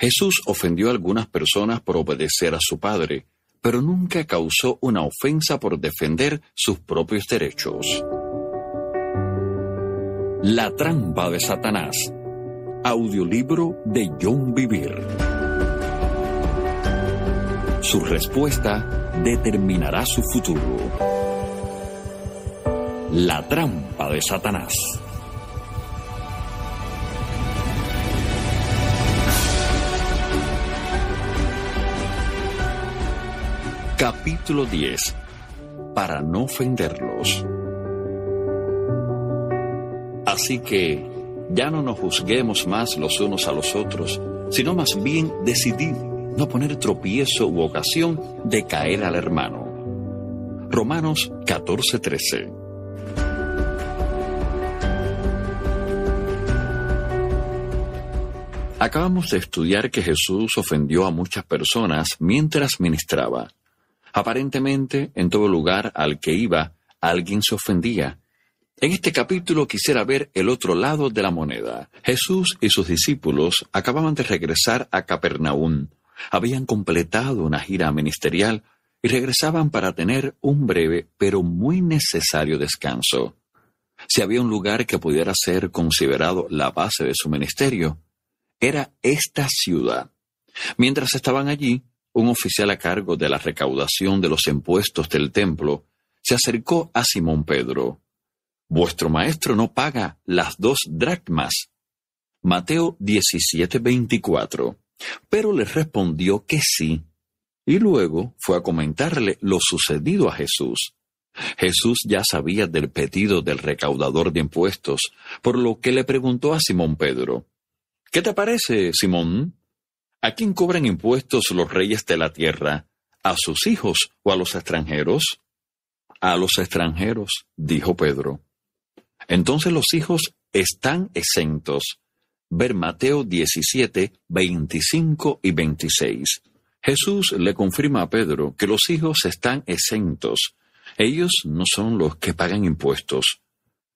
Jesús ofendió a algunas personas por obedecer a su Padre, pero nunca causó una ofensa por defender sus propios derechos. La trampa de Satanás. Audiolibro de John Vivir. Su respuesta determinará su futuro. La trampa de Satanás. Capítulo 10. Para no ofenderlos. Así que ya no nos juzguemos más los unos a los otros, sino más bien decidid no poner tropiezo u ocasión de caer al hermano. Romanos 14:13 Acabamos de estudiar que Jesús ofendió a muchas personas mientras ministraba. Aparentemente, en todo lugar al que iba, alguien se ofendía. En este capítulo quisiera ver el otro lado de la moneda. Jesús y sus discípulos acababan de regresar a Capernaum. Habían completado una gira ministerial y regresaban para tener un breve pero muy necesario descanso. Si había un lugar que pudiera ser considerado la base de su ministerio, era esta ciudad. Mientras estaban allí, un oficial a cargo de la recaudación de los impuestos del templo, se acercó a Simón Pedro. Vuestro maestro no paga las dos dracmas. Mateo 17:24. Pero le respondió que sí, y luego fue a comentarle lo sucedido a Jesús. Jesús ya sabía del pedido del recaudador de impuestos, por lo que le preguntó a Simón Pedro, ¿Qué te parece, Simón? ¿A quién cobran impuestos los reyes de la tierra? ¿A sus hijos o a los extranjeros? A los extranjeros, dijo Pedro. Entonces los hijos están exentos. Ver Mateo 17, 25 y 26. Jesús le confirma a Pedro que los hijos están exentos. Ellos no son los que pagan impuestos.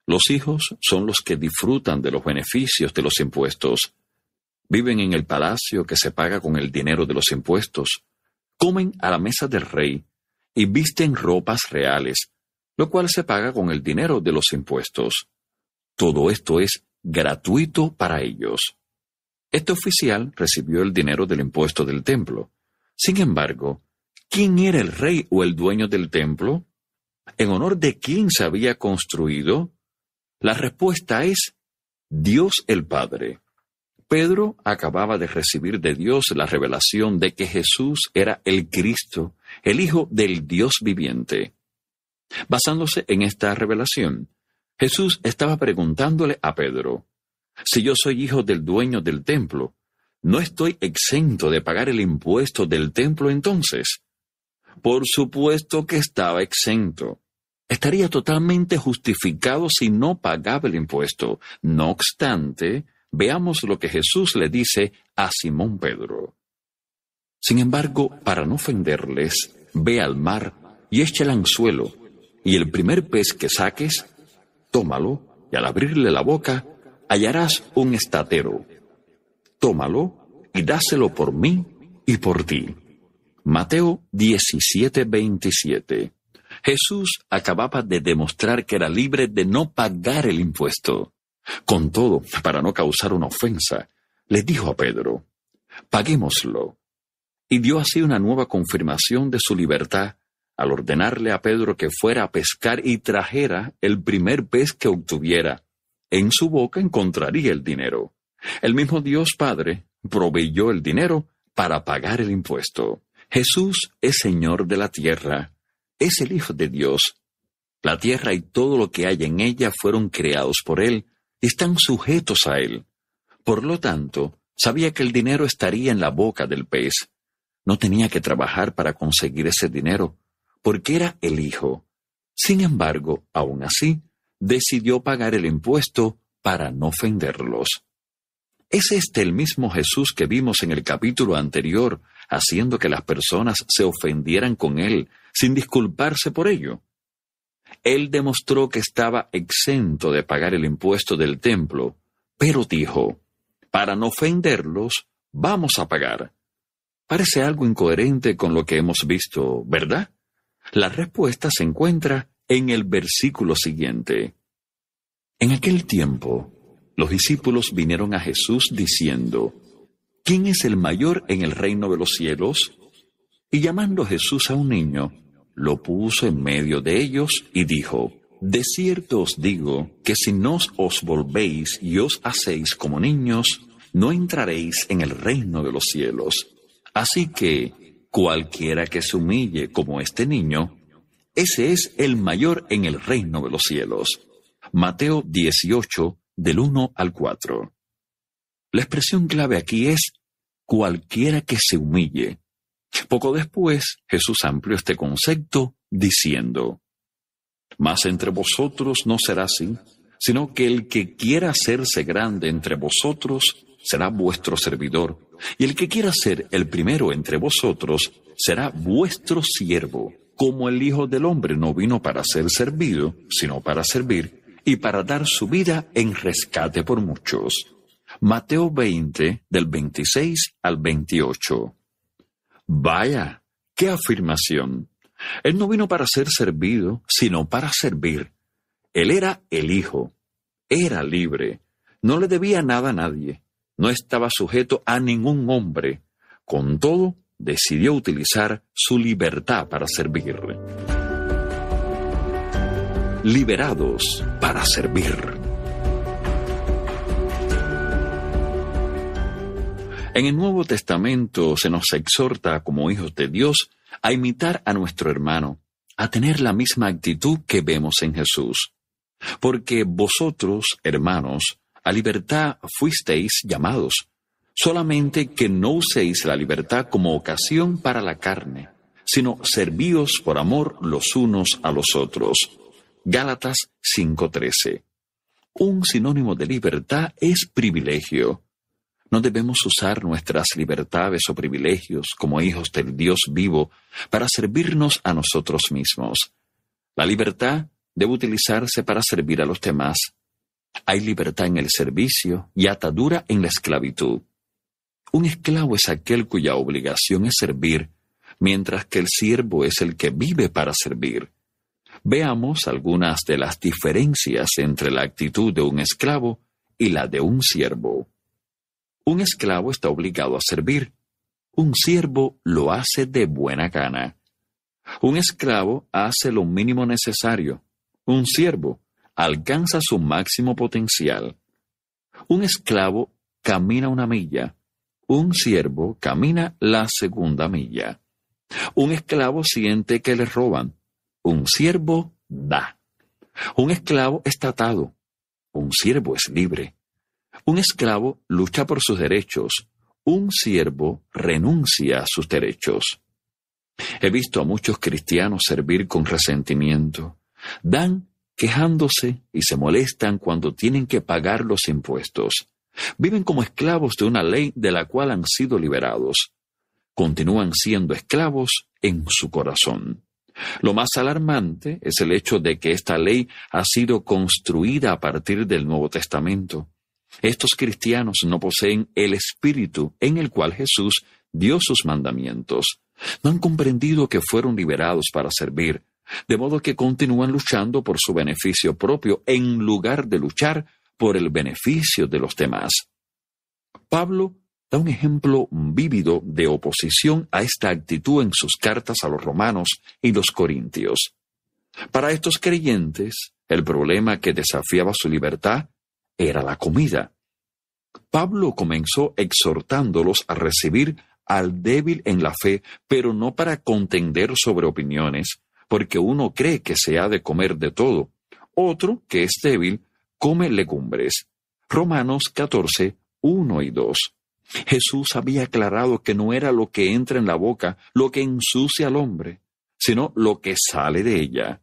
Los hijos son los que disfrutan de los beneficios de los impuestos viven en el palacio que se paga con el dinero de los impuestos, comen a la mesa del rey y visten ropas reales, lo cual se paga con el dinero de los impuestos. Todo esto es gratuito para ellos. Este oficial recibió el dinero del impuesto del templo. Sin embargo, ¿quién era el rey o el dueño del templo? ¿En honor de quién se había construido? La respuesta es Dios el Padre. Pedro acababa de recibir de Dios la revelación de que Jesús era el Cristo, el Hijo del Dios viviente. Basándose en esta revelación, Jesús estaba preguntándole a Pedro, si yo soy hijo del dueño del templo, ¿no estoy exento de pagar el impuesto del templo entonces? Por supuesto que estaba exento. Estaría totalmente justificado si no pagaba el impuesto. No obstante, Veamos lo que Jesús le dice a Simón Pedro. Sin embargo, para no ofenderles, ve al mar y echa el anzuelo, y el primer pez que saques, tómalo, y al abrirle la boca, hallarás un estatero. Tómalo y dáselo por mí y por ti. Mateo 17, Jesús acababa de demostrar que era libre de no pagar el impuesto. Con todo, para no causar una ofensa, le dijo a Pedro, Paguémoslo. Y dio así una nueva confirmación de su libertad al ordenarle a Pedro que fuera a pescar y trajera el primer pez que obtuviera. En su boca encontraría el dinero. El mismo Dios Padre proveyó el dinero para pagar el impuesto. Jesús es Señor de la tierra, es el Hijo de Dios. La tierra y todo lo que hay en ella fueron creados por Él, están sujetos a él. Por lo tanto, sabía que el dinero estaría en la boca del pez. No tenía que trabajar para conseguir ese dinero, porque era el hijo. Sin embargo, aún así, decidió pagar el impuesto para no ofenderlos. ¿Es este el mismo Jesús que vimos en el capítulo anterior, haciendo que las personas se ofendieran con él sin disculparse por ello? Él demostró que estaba exento de pagar el impuesto del templo, pero dijo, para no ofenderlos, vamos a pagar. Parece algo incoherente con lo que hemos visto, ¿verdad? La respuesta se encuentra en el versículo siguiente. En aquel tiempo, los discípulos vinieron a Jesús diciendo, ¿Quién es el mayor en el reino de los cielos? Y llamando Jesús a un niño, lo puso en medio de ellos y dijo, De cierto os digo que si no os volvéis y os hacéis como niños, no entraréis en el reino de los cielos. Así que cualquiera que se humille como este niño, ese es el mayor en el reino de los cielos. Mateo 18, del 1 al 4. La expresión clave aquí es cualquiera que se humille, poco después, Jesús amplió este concepto diciendo, Mas entre vosotros no será así, sino que el que quiera hacerse grande entre vosotros será vuestro servidor, y el que quiera ser el primero entre vosotros será vuestro siervo, como el Hijo del Hombre no vino para ser servido, sino para servir, y para dar su vida en rescate por muchos. Mateo 20, del 26 al 28. Vaya, qué afirmación. Él no vino para ser servido, sino para servir. Él era el Hijo, era libre, no le debía nada a nadie, no estaba sujeto a ningún hombre. Con todo, decidió utilizar su libertad para servir. Liberados para servir. En el Nuevo Testamento se nos exhorta como hijos de Dios a imitar a nuestro hermano, a tener la misma actitud que vemos en Jesús. Porque vosotros, hermanos, a libertad fuisteis llamados, solamente que no uséis la libertad como ocasión para la carne, sino servíos por amor los unos a los otros. Gálatas 5:13. Un sinónimo de libertad es privilegio. No debemos usar nuestras libertades o privilegios como hijos del Dios vivo para servirnos a nosotros mismos. La libertad debe utilizarse para servir a los demás. Hay libertad en el servicio y atadura en la esclavitud. Un esclavo es aquel cuya obligación es servir, mientras que el siervo es el que vive para servir. Veamos algunas de las diferencias entre la actitud de un esclavo y la de un siervo. Un esclavo está obligado a servir. Un siervo lo hace de buena gana. Un esclavo hace lo mínimo necesario. Un siervo alcanza su máximo potencial. Un esclavo camina una milla. Un siervo camina la segunda milla. Un esclavo siente que le roban. Un siervo da. Un esclavo está atado. Un siervo es libre. Un esclavo lucha por sus derechos, un siervo renuncia a sus derechos. He visto a muchos cristianos servir con resentimiento. Dan quejándose y se molestan cuando tienen que pagar los impuestos. Viven como esclavos de una ley de la cual han sido liberados. Continúan siendo esclavos en su corazón. Lo más alarmante es el hecho de que esta ley ha sido construida a partir del Nuevo Testamento. Estos cristianos no poseen el espíritu en el cual Jesús dio sus mandamientos. No han comprendido que fueron liberados para servir, de modo que continúan luchando por su beneficio propio en lugar de luchar por el beneficio de los demás. Pablo da un ejemplo vívido de oposición a esta actitud en sus cartas a los romanos y los corintios. Para estos creyentes, el problema que desafiaba su libertad era la comida. Pablo comenzó exhortándolos a recibir al débil en la fe, pero no para contender sobre opiniones, porque uno cree que se ha de comer de todo. Otro, que es débil, come legumbres. Romanos 14, 1 y 2. Jesús había aclarado que no era lo que entra en la boca lo que ensucia al hombre, sino lo que sale de ella.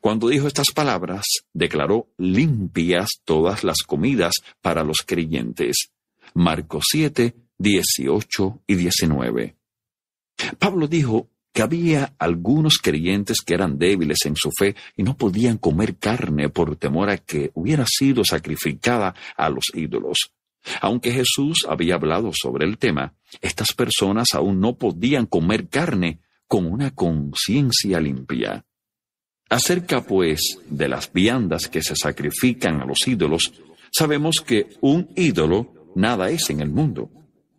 Cuando dijo estas palabras, declaró limpias todas las comidas para los creyentes. Marcos 7, 18 y 19. Pablo dijo que había algunos creyentes que eran débiles en su fe y no podían comer carne por temor a que hubiera sido sacrificada a los ídolos. Aunque Jesús había hablado sobre el tema, estas personas aún no podían comer carne con una conciencia limpia. Acerca, pues, de las viandas que se sacrifican a los ídolos, sabemos que un ídolo nada es en el mundo.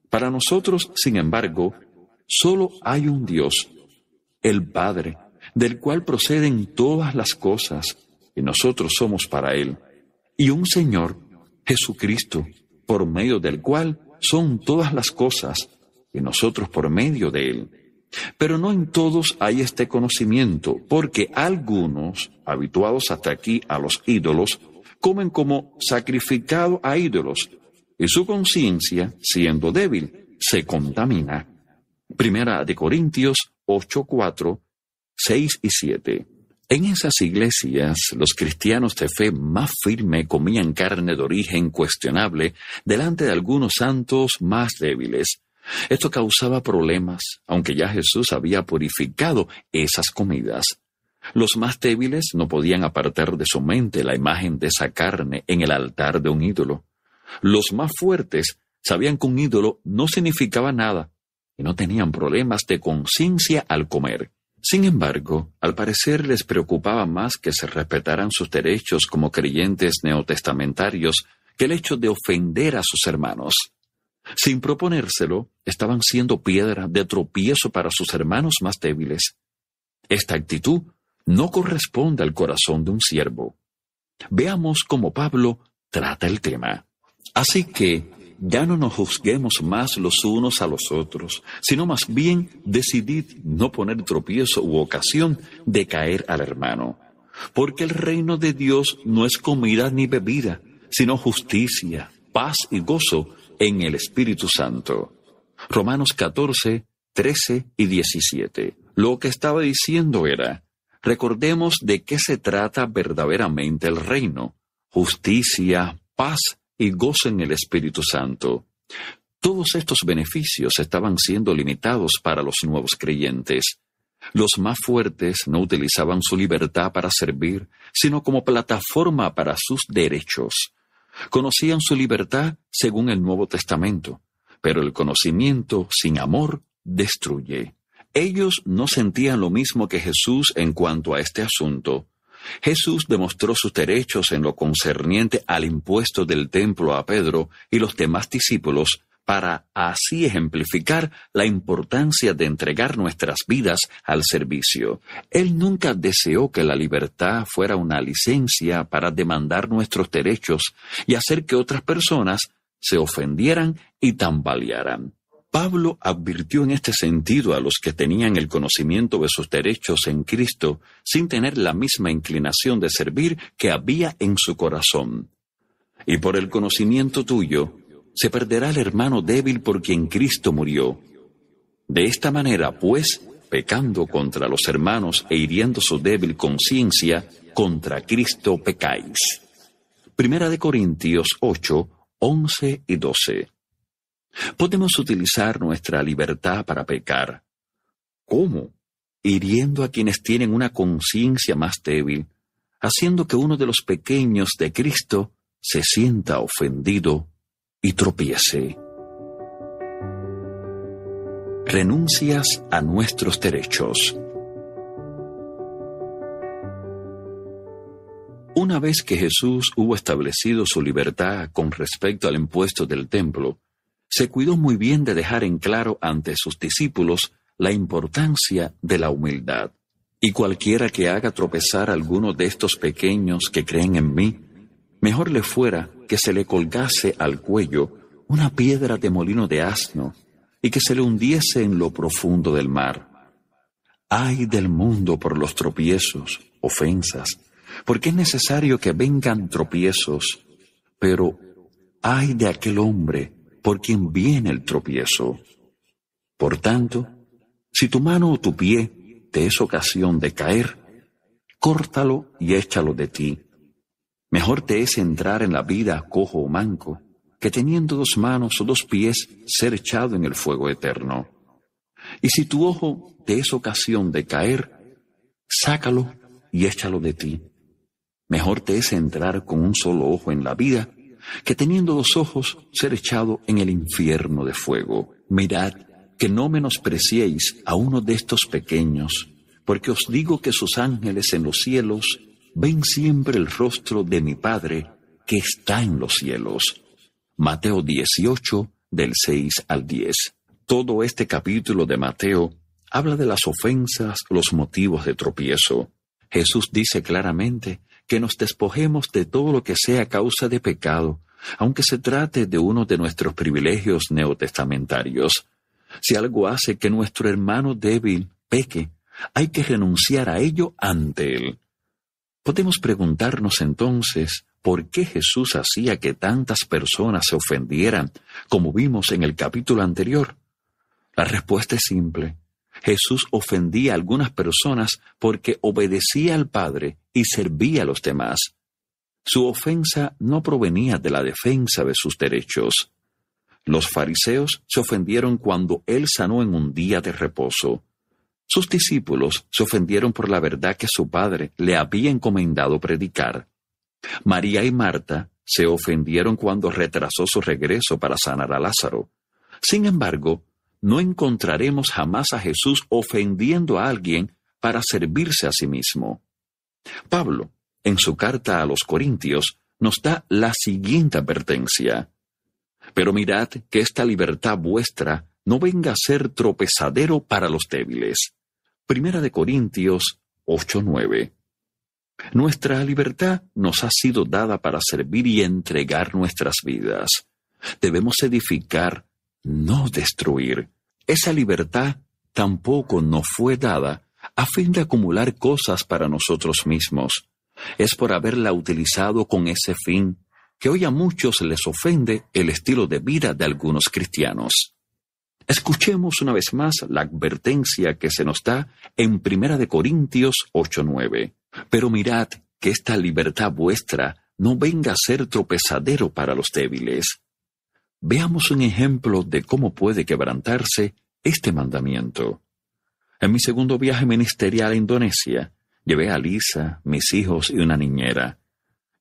Para nosotros, sin embargo, solo hay un Dios, el Padre, del cual proceden todas las cosas, y nosotros somos para Él, y un Señor, Jesucristo, por medio del cual son todas las cosas, y nosotros por medio de Él. Pero no en todos hay este conocimiento, porque algunos, habituados hasta aquí a los ídolos, comen como sacrificado a ídolos, y su conciencia, siendo débil, se contamina. Primera de Corintios 8, 4, 6 y 7. En esas iglesias, los cristianos de fe más firme comían carne de origen cuestionable delante de algunos santos más débiles, esto causaba problemas, aunque ya Jesús había purificado esas comidas. Los más débiles no podían apartar de su mente la imagen de esa carne en el altar de un ídolo. Los más fuertes sabían que un ídolo no significaba nada y no tenían problemas de conciencia al comer. Sin embargo, al parecer les preocupaba más que se respetaran sus derechos como creyentes neotestamentarios que el hecho de ofender a sus hermanos. Sin proponérselo, estaban siendo piedra de tropiezo para sus hermanos más débiles. Esta actitud no corresponde al corazón de un siervo. Veamos cómo Pablo trata el tema. Así que ya no nos juzguemos más los unos a los otros, sino más bien decidid no poner tropiezo u ocasión de caer al hermano. Porque el reino de Dios no es comida ni bebida, sino justicia, paz y gozo en el Espíritu Santo. Romanos 14, 13 y 17. Lo que estaba diciendo era, recordemos de qué se trata verdaderamente el reino, justicia, paz y gozo en el Espíritu Santo. Todos estos beneficios estaban siendo limitados para los nuevos creyentes. Los más fuertes no utilizaban su libertad para servir, sino como plataforma para sus derechos. Conocían su libertad según el Nuevo Testamento, pero el conocimiento sin amor destruye. Ellos no sentían lo mismo que Jesús en cuanto a este asunto. Jesús demostró sus derechos en lo concerniente al impuesto del templo a Pedro y los demás discípulos para así ejemplificar la importancia de entregar nuestras vidas al servicio. Él nunca deseó que la libertad fuera una licencia para demandar nuestros derechos y hacer que otras personas se ofendieran y tambalearan. Pablo advirtió en este sentido a los que tenían el conocimiento de sus derechos en Cristo sin tener la misma inclinación de servir que había en su corazón. Y por el conocimiento tuyo, se perderá el hermano débil por quien Cristo murió. De esta manera, pues, pecando contra los hermanos e hiriendo su débil conciencia, contra Cristo pecáis. Primera de Corintios 8, 11 y 12. Podemos utilizar nuestra libertad para pecar. ¿Cómo? Hiriendo a quienes tienen una conciencia más débil, haciendo que uno de los pequeños de Cristo se sienta ofendido y tropiece. Renuncias a nuestros derechos. Una vez que Jesús hubo establecido su libertad con respecto al impuesto del templo, se cuidó muy bien de dejar en claro ante sus discípulos la importancia de la humildad. Y cualquiera que haga tropezar a alguno de estos pequeños que creen en mí, Mejor le fuera que se le colgase al cuello una piedra de molino de asno y que se le hundiese en lo profundo del mar. Ay del mundo por los tropiezos, ofensas, porque es necesario que vengan tropiezos, pero ay de aquel hombre por quien viene el tropiezo. Por tanto, si tu mano o tu pie te es ocasión de caer, córtalo y échalo de ti Mejor te es entrar en la vida cojo o manco, que teniendo dos manos o dos pies ser echado en el fuego eterno. Y si tu ojo te es ocasión de caer, sácalo y échalo de ti. Mejor te es entrar con un solo ojo en la vida, que teniendo dos ojos ser echado en el infierno de fuego. Mirad que no menospreciéis a uno de estos pequeños, porque os digo que sus ángeles en los cielos ven siempre el rostro de mi Padre que está en los cielos. Mateo 18, del 6 al 10. Todo este capítulo de Mateo habla de las ofensas, los motivos de tropiezo. Jesús dice claramente que nos despojemos de todo lo que sea causa de pecado, aunque se trate de uno de nuestros privilegios neotestamentarios. Si algo hace que nuestro hermano débil peque, hay que renunciar a ello ante él. Podemos preguntarnos entonces por qué Jesús hacía que tantas personas se ofendieran, como vimos en el capítulo anterior. La respuesta es simple. Jesús ofendía a algunas personas porque obedecía al Padre y servía a los demás. Su ofensa no provenía de la defensa de sus derechos. Los fariseos se ofendieron cuando él sanó en un día de reposo. Sus discípulos se ofendieron por la verdad que su padre le había encomendado predicar. María y Marta se ofendieron cuando retrasó su regreso para sanar a Lázaro. Sin embargo, no encontraremos jamás a Jesús ofendiendo a alguien para servirse a sí mismo. Pablo, en su carta a los Corintios, nos da la siguiente advertencia. Pero mirad que esta libertad vuestra no venga a ser tropezadero para los débiles. Primera de Corintios 8:9. Nuestra libertad nos ha sido dada para servir y entregar nuestras vidas. Debemos edificar, no destruir. Esa libertad tampoco nos fue dada a fin de acumular cosas para nosotros mismos. Es por haberla utilizado con ese fin que hoy a muchos les ofende el estilo de vida de algunos cristianos. Escuchemos una vez más la advertencia que se nos da en Primera de Corintios 8:9. Pero mirad que esta libertad vuestra no venga a ser tropezadero para los débiles. Veamos un ejemplo de cómo puede quebrantarse este mandamiento. En mi segundo viaje ministerial a Indonesia, llevé a Lisa, mis hijos y una niñera.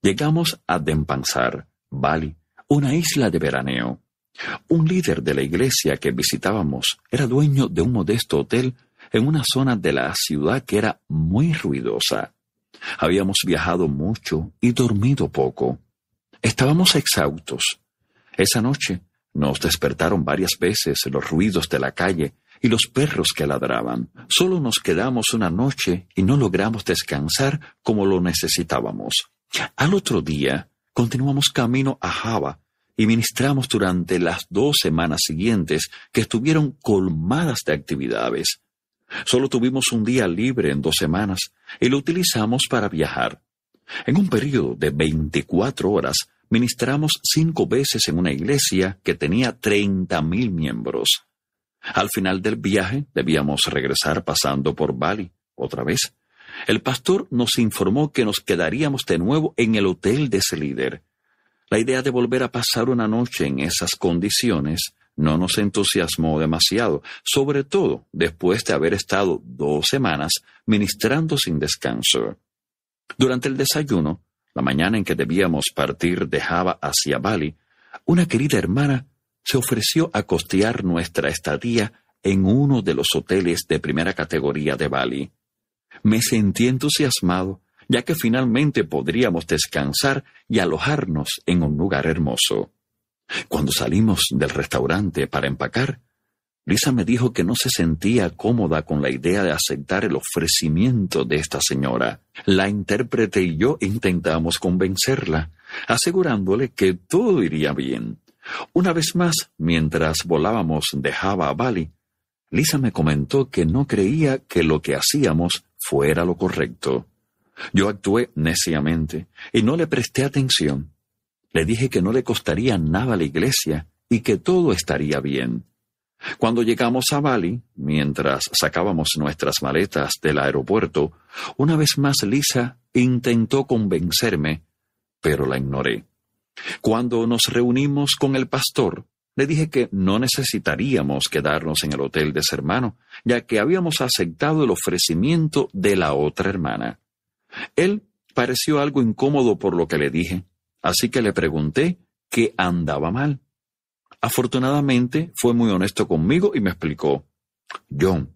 Llegamos a Denpasar, Bali, una isla de veraneo. Un líder de la iglesia que visitábamos era dueño de un modesto hotel en una zona de la ciudad que era muy ruidosa. Habíamos viajado mucho y dormido poco. Estábamos exhaustos. Esa noche nos despertaron varias veces los ruidos de la calle y los perros que ladraban. Solo nos quedamos una noche y no logramos descansar como lo necesitábamos. Al otro día, continuamos camino a Java y ministramos durante las dos semanas siguientes que estuvieron colmadas de actividades. Solo tuvimos un día libre en dos semanas y lo utilizamos para viajar. En un periodo de 24 horas, ministramos cinco veces en una iglesia que tenía 30.000 miembros. Al final del viaje debíamos regresar pasando por Bali otra vez. El pastor nos informó que nos quedaríamos de nuevo en el hotel de ese líder. La idea de volver a pasar una noche en esas condiciones no nos entusiasmó demasiado, sobre todo después de haber estado dos semanas ministrando sin descanso. Durante el desayuno, la mañana en que debíamos partir de Java hacia Bali, una querida hermana se ofreció a costear nuestra estadía en uno de los hoteles de primera categoría de Bali. Me sentí entusiasmado ya que finalmente podríamos descansar y alojarnos en un lugar hermoso. Cuando salimos del restaurante para empacar, Lisa me dijo que no se sentía cómoda con la idea de aceptar el ofrecimiento de esta señora. La intérprete y yo intentamos convencerla, asegurándole que todo iría bien. Una vez más, mientras volábamos de Java a Bali, Lisa me comentó que no creía que lo que hacíamos fuera lo correcto. Yo actué neciamente y no le presté atención. Le dije que no le costaría nada la iglesia y que todo estaría bien. Cuando llegamos a Bali, mientras sacábamos nuestras maletas del aeropuerto, una vez más Lisa intentó convencerme, pero la ignoré. Cuando nos reunimos con el pastor, le dije que no necesitaríamos quedarnos en el hotel de su hermano, ya que habíamos aceptado el ofrecimiento de la otra hermana. Él pareció algo incómodo por lo que le dije, así que le pregunté qué andaba mal. Afortunadamente fue muy honesto conmigo y me explicó, John,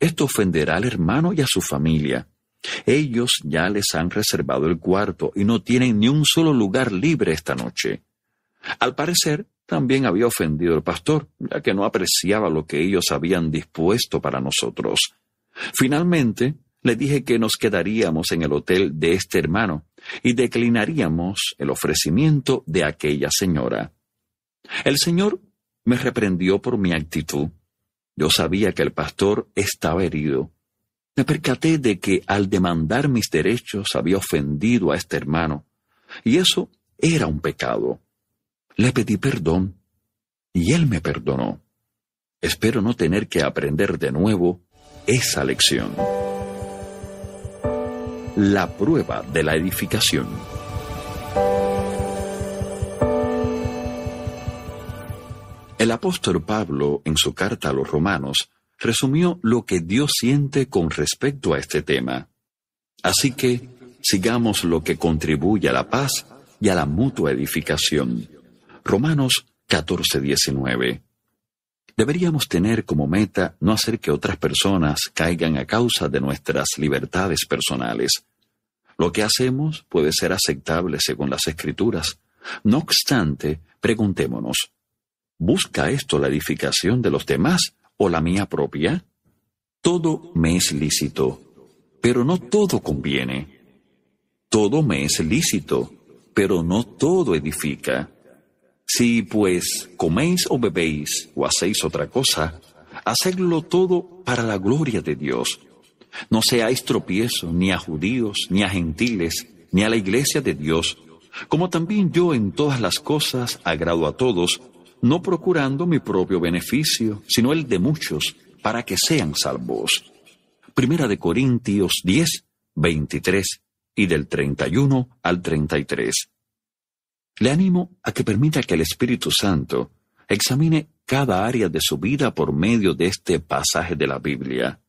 esto ofenderá al hermano y a su familia. Ellos ya les han reservado el cuarto y no tienen ni un solo lugar libre esta noche. Al parecer, también había ofendido al pastor, ya que no apreciaba lo que ellos habían dispuesto para nosotros. Finalmente, le dije que nos quedaríamos en el hotel de este hermano y declinaríamos el ofrecimiento de aquella señora. El Señor me reprendió por mi actitud. Yo sabía que el pastor estaba herido. Me percaté de que al demandar mis derechos había ofendido a este hermano, y eso era un pecado. Le pedí perdón, y él me perdonó. Espero no tener que aprender de nuevo esa lección la prueba de la edificación. El apóstol Pablo, en su carta a los romanos, resumió lo que Dios siente con respecto a este tema. Así que sigamos lo que contribuye a la paz y a la mutua edificación. Romanos 14:19. Deberíamos tener como meta no hacer que otras personas caigan a causa de nuestras libertades personales. Lo que hacemos puede ser aceptable según las escrituras. No obstante, preguntémonos, ¿busca esto la edificación de los demás o la mía propia? Todo me es lícito, pero no todo conviene. Todo me es lícito, pero no todo edifica. Si pues coméis o bebéis o hacéis otra cosa, hacedlo todo para la gloria de Dios. No seáis tropiezo ni a judíos, ni a gentiles, ni a la iglesia de Dios, como también yo en todas las cosas agrado a todos, no procurando mi propio beneficio, sino el de muchos, para que sean salvos. Primera de Corintios 10, 23 y del 31 al 33. Le animo a que permita que el Espíritu Santo examine cada área de su vida por medio de este pasaje de la Biblia.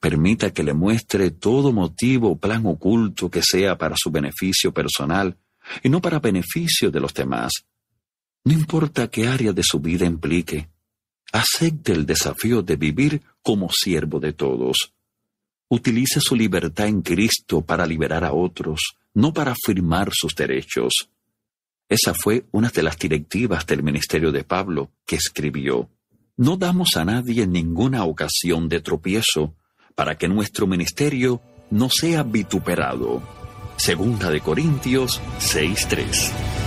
Permita que le muestre todo motivo o plan oculto que sea para su beneficio personal y no para beneficio de los demás. No importa qué área de su vida implique, acepte el desafío de vivir como siervo de todos. Utilice su libertad en Cristo para liberar a otros, no para afirmar sus derechos. Esa fue una de las directivas del ministerio de Pablo, que escribió, No damos a nadie ninguna ocasión de tropiezo para que nuestro ministerio no sea vituperado. Segunda de Corintios 6.3